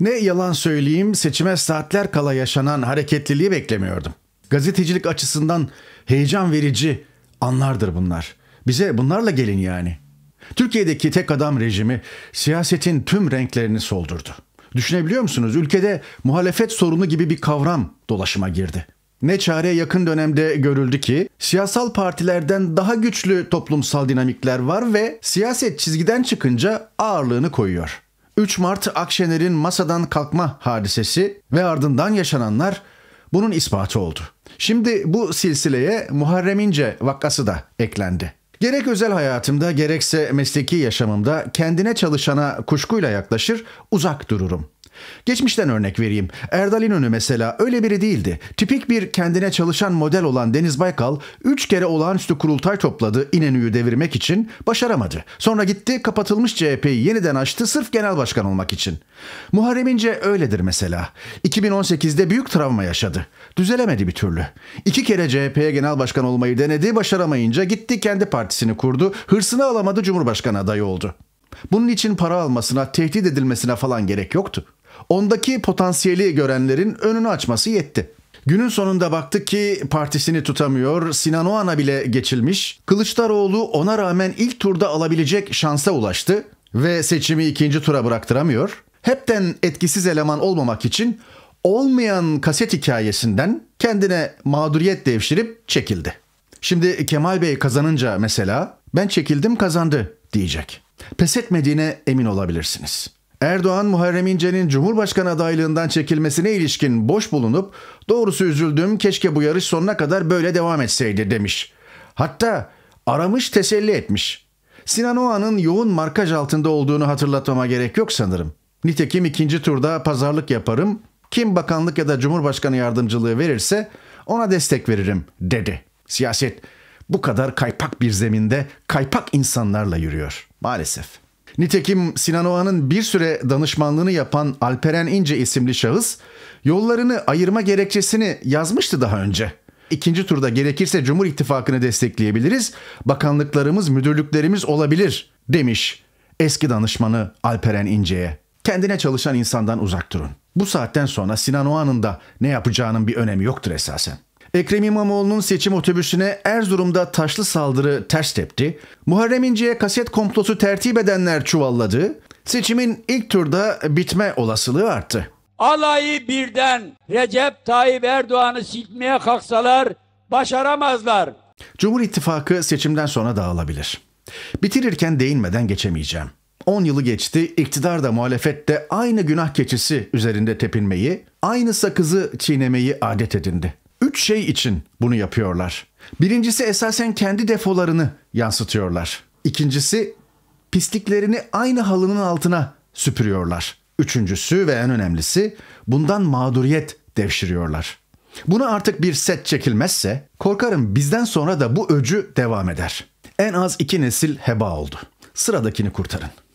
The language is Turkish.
Ne yalan söyleyeyim seçime saatler kala yaşanan hareketliliği beklemiyordum. Gazetecilik açısından heyecan verici anlardır bunlar. Bize bunlarla gelin yani. Türkiye'deki tek adam rejimi siyasetin tüm renklerini soldurdu. Düşünebiliyor musunuz? Ülkede muhalefet sorunu gibi bir kavram dolaşıma girdi. Ne çare yakın dönemde görüldü ki siyasal partilerden daha güçlü toplumsal dinamikler var ve siyaset çizgiden çıkınca ağırlığını koyuyor. 3 Mart Akşener'in masadan kalkma hadisesi ve ardından yaşananlar bunun ispatı oldu. Şimdi bu silsileye Muharrem İnce vakası da eklendi. Gerek özel hayatımda gerekse mesleki yaşamımda kendine çalışana kuşkuyla yaklaşır, uzak dururum. Geçmişten örnek vereyim. Erdal İnönü mesela öyle biri değildi. Tipik bir kendine çalışan model olan Deniz Baykal 3 kere olağanüstü kurultay topladı İnönü'yü devirmek için başaramadı. Sonra gitti kapatılmış CHP'yi yeniden açtı sırf genel başkan olmak için. Muharrem İnce öyledir mesela. 2018'de büyük travma yaşadı. Düzelemedi bir türlü. İki kere CHP'ye genel başkan olmayı denedi başaramayınca gitti kendi partisini kurdu. Hırsını alamadı Cumhurbaşkanı adayı oldu. Bunun için para almasına, tehdit edilmesine falan gerek yoktu. Ondaki potansiyeli görenlerin önünü açması yetti. Günün sonunda baktık ki partisini tutamıyor, Sinan Oğan'a bile geçilmiş. Kılıçdaroğlu ona rağmen ilk turda alabilecek şansa ulaştı ve seçimi ikinci tura bıraktıramıyor. Hepten etkisiz eleman olmamak için olmayan kaset hikayesinden kendine mağduriyet devşirip çekildi. Şimdi Kemal Bey kazanınca mesela ben çekildim kazandı diyecek. Pes etmediğine emin olabilirsiniz. Erdoğan Muharrem İnce'nin Cumhurbaşkanı adaylığından çekilmesine ilişkin boş bulunup doğrusu üzüldüm keşke bu yarış sonuna kadar böyle devam etseydi demiş. Hatta aramış teselli etmiş. Sinan Oğan'ın yoğun markaj altında olduğunu hatırlatmama gerek yok sanırım. Nitekim ikinci turda pazarlık yaparım. Kim bakanlık ya da cumhurbaşkanı yardımcılığı verirse ona destek veririm dedi. Siyaset bu kadar kaypak bir zeminde kaypak insanlarla yürüyor maalesef. Nitekim Sinan Oğan'ın bir süre danışmanlığını yapan Alperen İnce isimli şahıs yollarını ayırma gerekçesini yazmıştı daha önce. İkinci turda gerekirse Cumhur İttifakı'nı destekleyebiliriz, bakanlıklarımız, müdürlüklerimiz olabilir demiş eski danışmanı Alperen İnce'ye. Kendine çalışan insandan uzak durun. Bu saatten sonra Sinan Oğan'ın da ne yapacağının bir önemi yoktur esasen. Ekrem İmamoğlu'nun seçim otobüsüne Erzurum'da taşlı saldırı ters tepti. Muharrem İnce'ye kaset komplosu tertip edenler çuvalladı. Seçimin ilk turda bitme olasılığı arttı. Alayı birden Recep Tayyip Erdoğan'ı silmeye kalksalar başaramazlar. Cumhur İttifakı seçimden sonra dağılabilir. Bitirirken değinmeden geçemeyeceğim. 10 yılı geçti, iktidar da muhalefet de aynı günah keçisi üzerinde tepinmeyi, aynı sakızı çiğnemeyi adet edindi şey için bunu yapıyorlar. Birincisi esasen kendi defolarını yansıtıyorlar. İkincisi pisliklerini aynı halının altına süpürüyorlar. Üçüncüsü ve en önemlisi bundan mağduriyet devşiriyorlar. Buna artık bir set çekilmezse korkarım bizden sonra da bu öcü devam eder. En az iki nesil heba oldu. Sıradakini kurtarın.